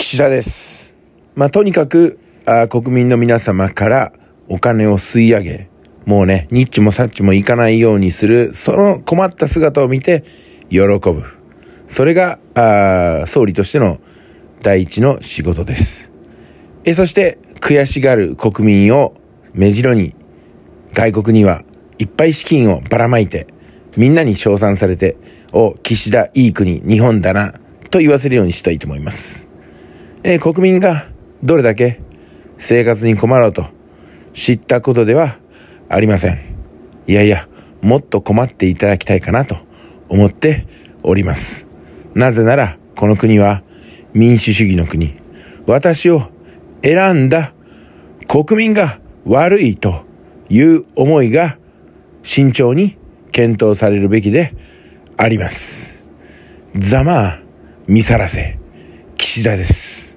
岸田です。まあ、とにかく、あ国民の皆様からお金を吸い上げ、もうね、ニッチもサッチもいかないようにする、その困った姿を見て、喜ぶ。それが、あ総理としての第一の仕事です。え、そして、悔しがる国民を目白に、外国にはいっぱい資金をばらまいて、みんなに称賛されて、お、岸田いい国、日本だな、と言わせるようにしたいと思います。えー、国民がどれだけ生活に困ろうと知ったことではありません。いやいや、もっと困っていただきたいかなと思っております。なぜなら、この国は民主主義の国。私を選んだ国民が悪いという思いが慎重に検討されるべきであります。ざまあ、見さらせ、岸田です。